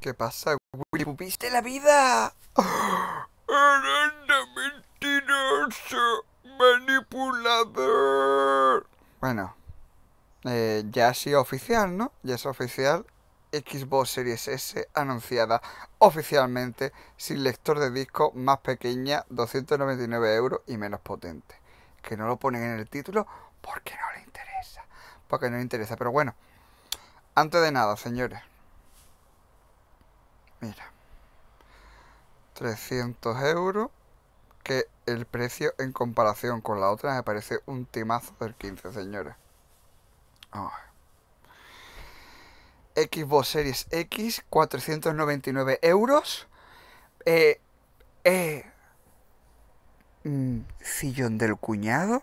¿Qué pasa, Willy la vida? ¡Eres ¡Ah! mentiroso! ¡Manipulador! Bueno, eh, ya ha sido oficial, ¿no? Ya es oficial. Xbox Series S anunciada oficialmente sin lector de disco más pequeña, 299 euros y menos potente. Que no lo ponen en el título porque no le interesa. Porque no le interesa. Pero bueno, antes de nada, señores, Mira. 300 euros. Que el precio en comparación con la otra me parece un timazo del 15, señores. Xbox Series X, 499 euros. Eh, eh, mm, sillón del cuñado.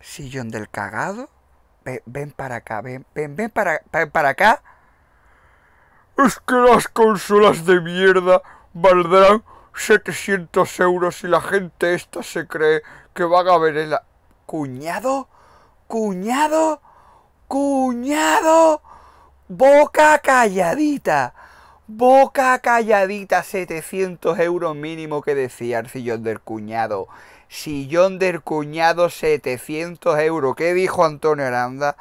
Sillón del cagado. Ven, para acá, ven, ven, para, ven para acá es que las consolas de mierda valdrán 700 euros y la gente esta se cree que va a ver el... ¿Cuñado? ¿Cuñado? ¡Cuñado! Boca calladita. Boca calladita. 700 euros mínimo que decía el sillón del cuñado. Sillón del cuñado, 700 euros. ¿Qué dijo Antonio Aranda?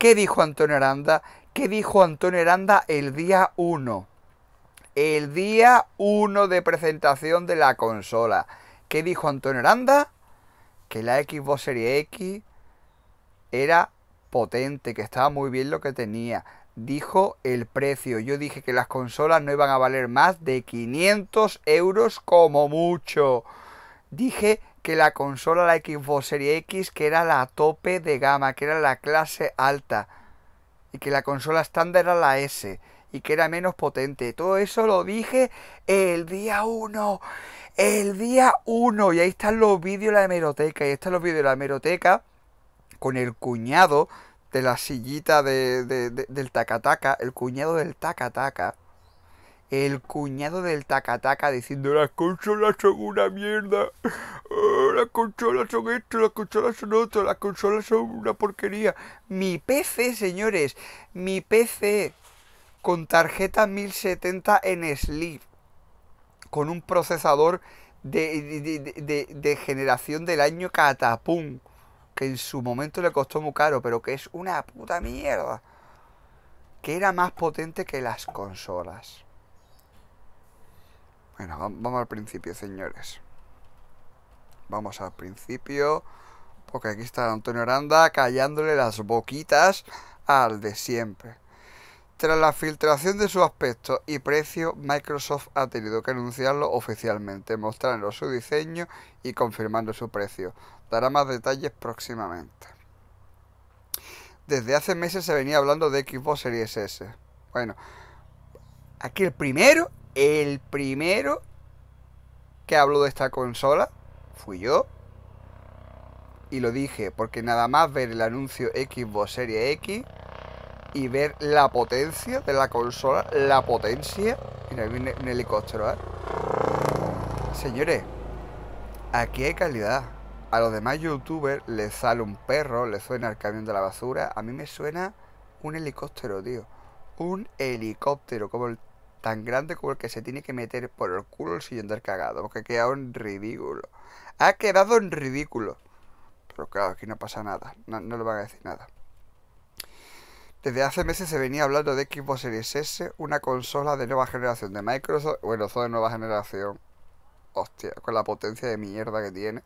¿Qué dijo Antonio Aranda? ¿Qué dijo Antonio Aranda el día 1? El día 1 de presentación de la consola. ¿Qué dijo Antonio Aranda? Que la Xbox Serie X era potente, que estaba muy bien lo que tenía. Dijo el precio. Yo dije que las consolas no iban a valer más de 500 euros como mucho. Dije que la consola, la Xbox Series X, que era la tope de gama, que era la clase alta, y que la consola estándar era la S, y que era menos potente. Todo eso lo dije el día 1, el día 1, y ahí están los vídeos de la hemeroteca, y ahí están los vídeos de la hemeroteca con el cuñado de la sillita del tacataca, el cuñado del tacataca, el cuñado del Taca diciendo las consolas son una mierda, oh, las consolas son esto, las consolas son otro, las consolas son una porquería. Mi PC, señores, mi PC con tarjeta 1070 en sleep, con un procesador de, de generación del año catapum, que en su momento le costó muy caro, pero que es una puta mierda, que era más potente que las consolas. Bueno, vamos al principio, señores. Vamos al principio. Porque aquí está Antonio Aranda callándole las boquitas al de siempre. Tras la filtración de su aspecto y precio, Microsoft ha tenido que anunciarlo oficialmente, mostrando su diseño y confirmando su precio. Dará más detalles próximamente. Desde hace meses se venía hablando de Xbox Series S. Bueno, aquí el primero el primero que habló de esta consola fui yo. Y lo dije, porque nada más ver el anuncio Xbox Serie X y ver la potencia de la consola, la potencia. Mira, viene un helicóptero, ¿eh? Señores, aquí hay calidad. A los demás youtubers les sale un perro, les suena el camión de la basura. A mí me suena un helicóptero, tío. Un helicóptero, como el tan grande como el que se tiene que meter por el culo el sillón del cagado, porque ha quedado en ridículo. Ha quedado en ridículo. Pero claro, aquí no pasa nada, no, no le van a decir nada. Desde hace meses se venía hablando de Xbox Series S, una consola de nueva generación de Microsoft, bueno, son de nueva generación, hostia, con la potencia de mierda que tiene.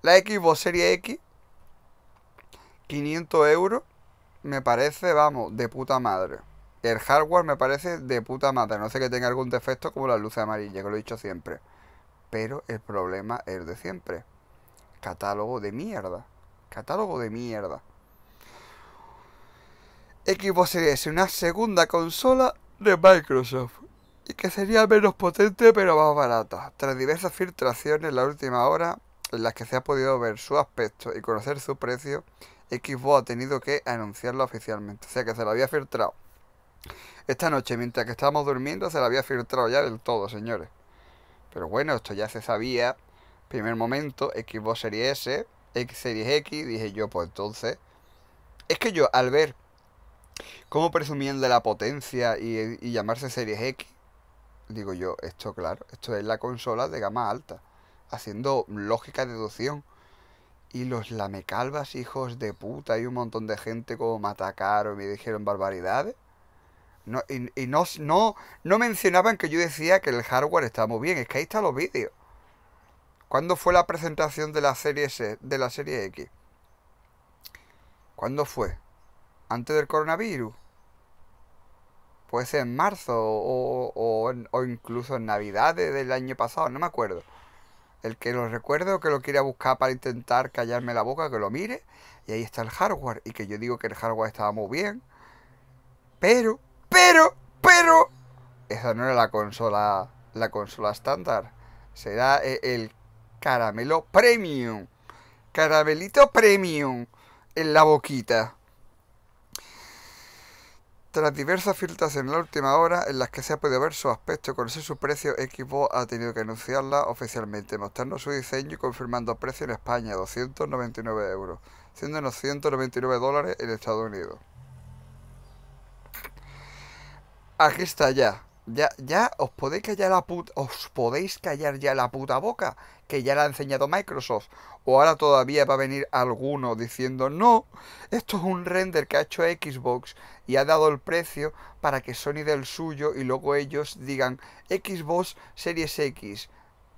La Xbox Series X, 500 euros, me parece, vamos, de puta madre. El hardware me parece de puta madre, no sé que tenga algún defecto como las luces amarillas, que lo he dicho siempre. Pero el problema es de siempre. Catálogo de mierda. Catálogo de mierda. Xbox Series, una segunda consola de Microsoft. Y que sería menos potente pero más barata. Tras diversas filtraciones en la última hora, en las que se ha podido ver su aspecto y conocer su precio, Xbox ha tenido que anunciarlo oficialmente. O sea que se lo había filtrado esta noche, mientras que estábamos durmiendo, se la había filtrado ya del todo, señores. Pero bueno, esto ya se sabía. Primer momento, Xbox Series S, X Series X, dije yo, pues entonces... Es que yo, al ver cómo presumían de la potencia y, y llamarse Series X, digo yo, esto claro, esto es la consola de gama alta, haciendo lógica deducción. Y los lamecalvas, hijos de puta, y un montón de gente como me atacaron y me dijeron barbaridades y, no, no, no, mencionaban que yo decía que el hardware estaba muy bien. Es que ahí están los vídeos. ¿Cuándo fue la presentación de la serie S, de la serie X? ¿Cuándo fue? ¿Antes del coronavirus? Puede ser en marzo o, o incluso en Navidades del año pasado, no me acuerdo. El que lo recuerde o que lo quiera buscar para intentar callarme la boca, que lo mire. Y ahí está el hardware. Y que yo digo que el hardware estaba muy bien. Pero pero, pero, esa no era la consola, la consola estándar. Será eh, el caramelo premium. Caramelito premium en la boquita. Tras diversas filtras en la última hora en las que se ha podido ver su aspecto y conocer su precio, Xbox ha tenido que anunciarla oficialmente, mostrando su diseño y confirmando precio en España, 299 euros, siendo unos 199 dólares en Estados Unidos. Aquí está ya. Ya, ya, os podéis callar la puta. Os podéis callar ya la puta boca. Que ya la ha enseñado Microsoft. O ahora todavía va a venir alguno diciendo: No, esto es un render que ha hecho Xbox y ha dado el precio para que Sony del suyo y luego ellos digan: Xbox Series X.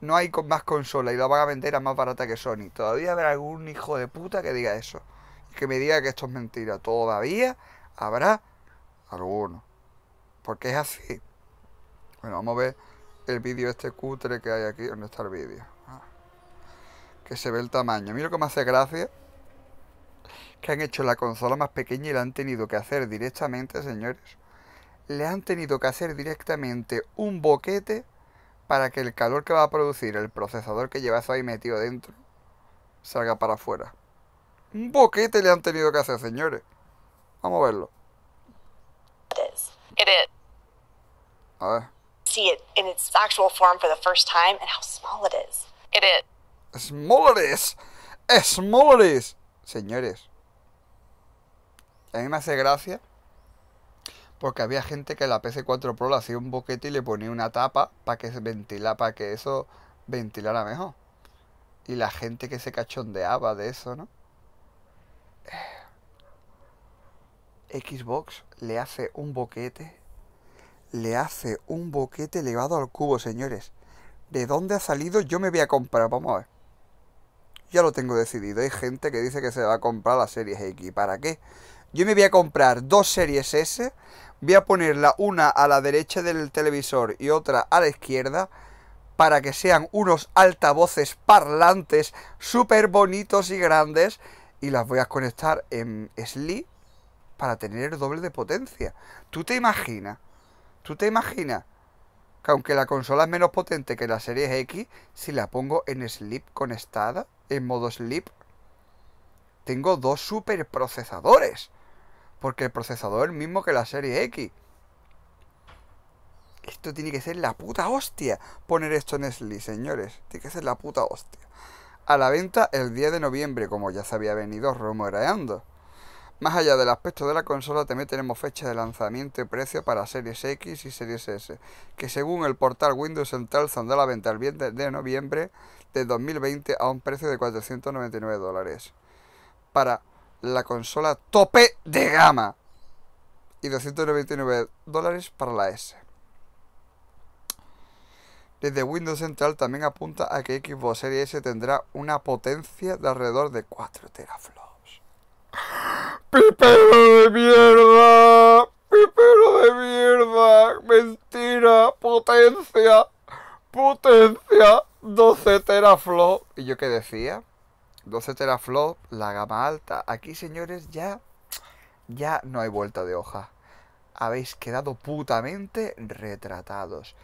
No hay con más consola y la van a vender a más barata que Sony. Todavía habrá algún hijo de puta que diga eso. Y que me diga que esto es mentira. Todavía habrá alguno. Porque es así. Bueno, vamos a ver el vídeo este cutre que hay aquí. en está el vídeo? Ah, que se ve el tamaño. Mira cómo hace gracia. Que han hecho la consola más pequeña y la han tenido que hacer directamente, señores. Le han tenido que hacer directamente un boquete para que el calor que va a producir el procesador que llevas ahí metido dentro salga para afuera. Un boquete le han tenido que hacer, señores. Vamos a verlo. It is. Uh, See it in its actual form for the first time and how small it is. It it is. Señores. A mí me hace gracia porque había gente que la PC4 Pro le hacía un boquete y le ponía una tapa para que se ventila, para que eso ventilara mejor. Y la gente que se cachondeaba de eso, ¿no? Xbox le hace un boquete. Le hace un boquete elevado al cubo, señores. ¿De dónde ha salido? Yo me voy a comprar, vamos a ver. Ya lo tengo decidido. Hay gente que dice que se va a comprar la Series X. ¿Para qué? Yo me voy a comprar dos Series S. Voy a ponerla una a la derecha del televisor y otra a la izquierda para que sean unos altavoces parlantes súper bonitos y grandes y las voy a conectar en sleep para tener el doble de potencia. ¿Tú te imaginas? ¿Tú te imaginas? Que aunque la consola es menos potente que la serie X, si la pongo en sleep conectada, en modo sleep, tengo dos superprocesadores. Porque el procesador es el mismo que la serie X. Esto tiene que ser la puta hostia. Poner esto en sleep señores. Tiene que ser la puta hostia. A la venta el 10 de noviembre, como ya se había venido rumoreando. Más allá del aspecto de la consola, también tenemos fecha de lanzamiento y precio para Series X y Series S, que según el portal Windows Central saldrá a la venta el 20 de noviembre de 2020 a un precio de 499 dólares. Para la consola tope de gama y 299 dólares para la S. Desde Windows Central también apunta a que Xbox Series S tendrá una potencia de alrededor de 4 teraflops. potencia 12 teraflops. ¿Y yo qué decía? 12 teraflops, la gama alta. Aquí, señores, ya, ya no hay vuelta de hoja. Habéis quedado putamente retratados.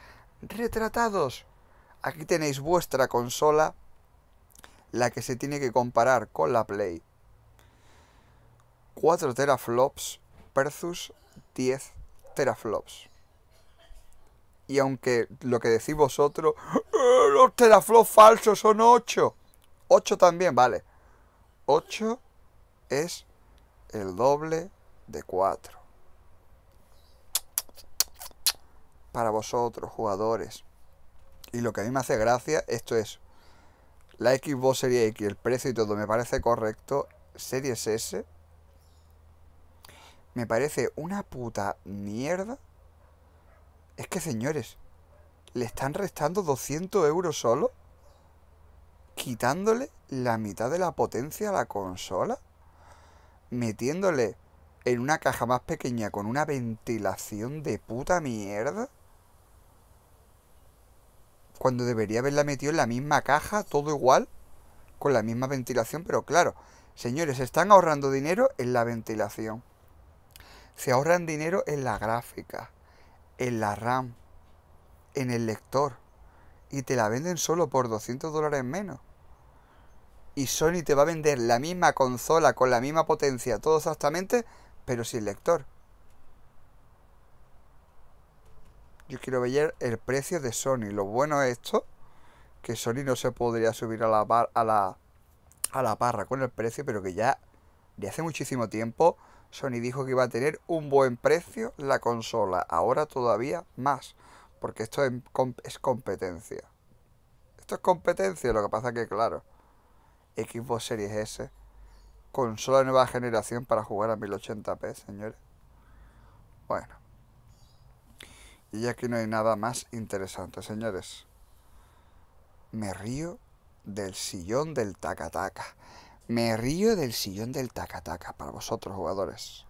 Retratados. Aquí tenéis vuestra consola, la que se tiene que comparar con la Play. 4 teraflops versus 10 teraflops. Y aunque lo que decís vosotros, eh, los teraflops falsos son 8. 8 también, vale. 8 es el doble de 4. Para vosotros, jugadores. Y lo que a mí me hace gracia, esto es, la Xbox Series X, el precio y todo me parece correcto. Series S me parece una puta mierda es que señores, le están restando 200 euros solo, quitándole la mitad de la potencia a la consola, metiéndole en una caja más pequeña con una ventilación de puta mierda. Cuando debería haberla metido en la misma caja, todo igual, con la misma ventilación, pero claro, señores, están ahorrando dinero en la ventilación. Se ahorran dinero en la gráfica en la RAM, en el lector, y te la venden solo por 200 dólares menos. Y Sony te va a vender la misma consola con la misma potencia, todo exactamente, pero sin lector. Yo quiero ver el precio de Sony. Lo bueno es esto, que Sony no se podría subir a la, barra a la, a la parra con el precio, pero que ya de hace muchísimo tiempo Sony dijo que iba a tener un buen precio la consola, ahora todavía más, porque esto es competencia. Esto es competencia, lo que pasa que claro, Xbox Series S, consola de nueva generación para jugar a 1080p, señores. Bueno. Y aquí no hay nada más interesante, señores. Me río del sillón del tacataca. -taca. Me río del sillón del taca-taca para vosotros, jugadores.